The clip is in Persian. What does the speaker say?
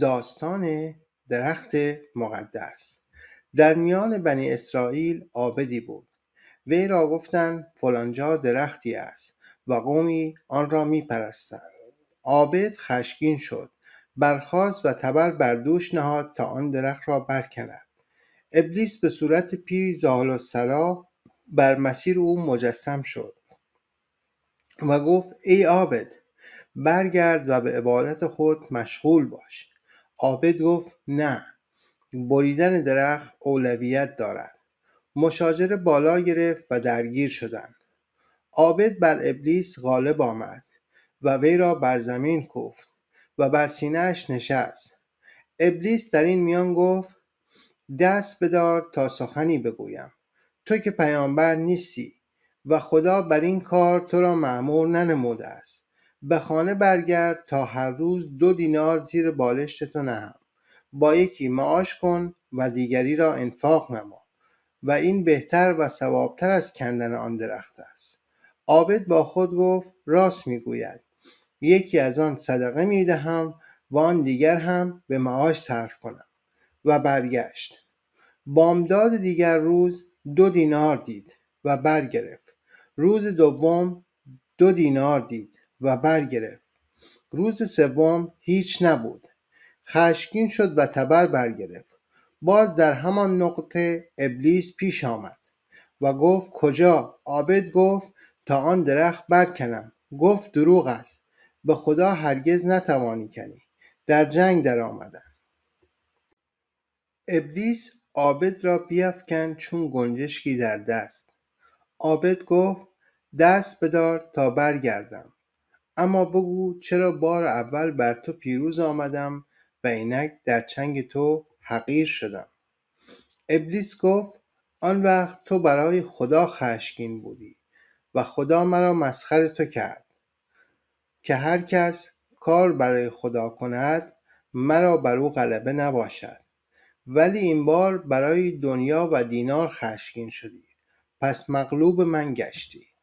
داستان درخت مقدس در میان بنی اسرائیل آبدی بود وی را گفتند فلانجا درختی است و قومی آن را میپرستند عابد خشکین شد برخاست و تبر بر دوش نهاد تا آن درخت را برکند ابلیس به صورت پیری زاهل السلا بر مسیر او مجسم شد و گفت ای آبد برگرد و به عبادت خود مشغول باش عابد گفت نه بریدن درخت اولویت دارد مشاجره بالا گرفت و درگیر شدند عابد بر ابلیس غالب آمد و وی را بر زمین کوفت و بر سینهاش نشست ابلیس در این میان گفت دست بدار تا سخنی بگویم تو که پیامبر نیستی و خدا بر این کار تو را معمور ننموده است به خانه برگرد تا هر روز دو دینار زیر بالشت تو نهم با یکی معاش کن و دیگری را انفاق نما و این بهتر و ثوابتر از کندن آن درخت است عابد با خود گفت راست میگوید یکی از آن صدقه میدهم و آن دیگر هم به معاش صرف کنم و برگشت بامداد دیگر روز دو دینار دید و برگرفت روز دوم دو دینار دید و برگرفت روز سوم هیچ نبود خشکین شد و تبر برگرفت باز در همان نقطه ابلیس پیش آمد و گفت کجا عابد گفت تا آن درخت برکنم گفت دروغ است به خدا هرگز نتوانی کنی در جنگ در آمدن ابلیس عابد را بیفکن چون گنجشکی در دست آبد گفت دست بدار تا برگردم اما بگو چرا بار اول بر تو پیروز آمدم و اینک در چنگ تو حقیر شدم ابلیس گفت آن وقت تو برای خدا خشکین بودی و خدا مرا مسخر تو کرد که هر کس کار برای خدا کند مرا بر او غلبه نباشد ولی این بار برای دنیا و دینار خشکین شدی پس مغلوب من گشتی